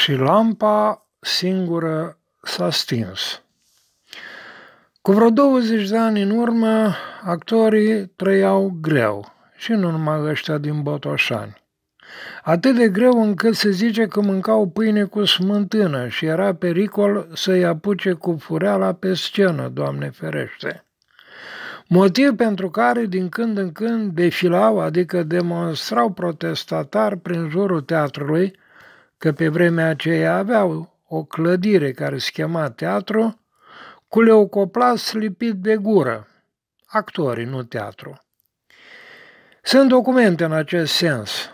și lampa singură s-a stins. Cu vreo 20 de ani în urmă, actorii trăiau greu și nu numai ăștia din Botoșani. Atât de greu încât se zice că mâncau pâine cu smântână și era pericol să-i apuce cu fureala pe scenă, Doamne ferește. Motiv pentru care din când în când defilau, adică demonstrau protestatari prin jurul teatrului, că pe vremea aceea aveau o clădire care se chema teatru, cu leucoplas lipit de gură, actorii, nu teatru. Sunt documente în acest sens.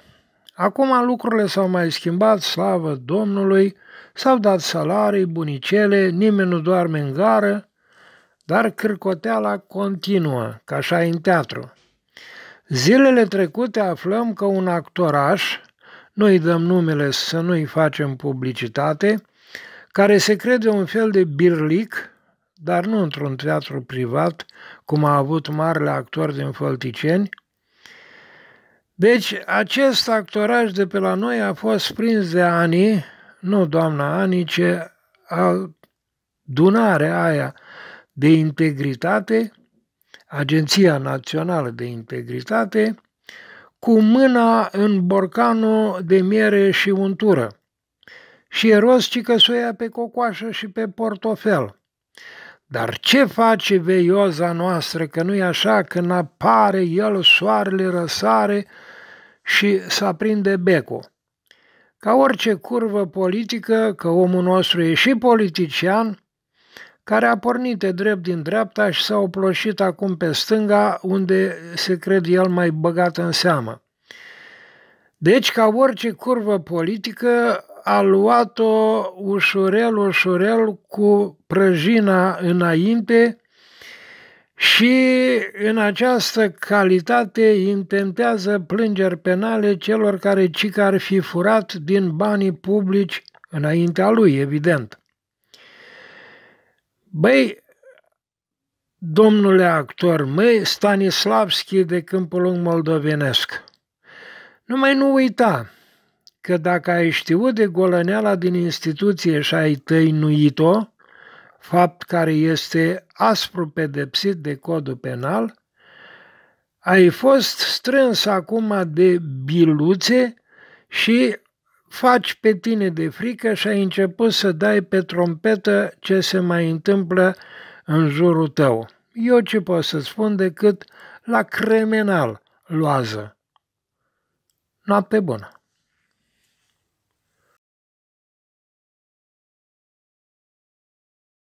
Acum lucrurile s-au mai schimbat, slavă Domnului, s-au dat salarii, bunicele, nimeni nu doarme în gară, dar cârcoteala continuă, ca așa în teatru. Zilele trecute aflăm că un actoraș, noi dăm numele să nu-i facem publicitate, care se crede un fel de birlic, dar nu într-un teatru privat, cum a avut marele actor din Fălticeni. Deci, acest actoraj de pe la noi a fost prins de Ani, nu doamna Ani, ci adunarea aia de integritate, Agenția Națională de Integritate, cu mâna în borcanul de miere și untură și e rost cicăsuia pe cocoașă și pe portofel. Dar ce face veioza noastră că nu-i așa când apare el soarele răsare și să prinde becul? Ca orice curvă politică, că omul nostru e și politician, care a pornit de drept din dreapta și s-a oploșit acum pe stânga, unde se crede el mai băgat în seamă. Deci, ca orice curvă politică, a luat-o ușurel, ușurel cu prăjina înainte și în această calitate intentează plângeri penale celor care cic ar fi furat din banii publici înaintea lui, evident. Băi, domnule actor, măi, Stanislavski de Câmpul Lung Moldovenesc, numai nu uita că dacă ai știut de golăneala din instituție și ai tăinuit-o, fapt care este aspru pedepsit de codul penal, ai fost strâns acum de biluțe și faci pe tine de frică și ai început să dai pe trompetă ce se mai întâmplă în jurul tău. Eu ce pot să spun decât la cremenal luază. Noapte bună!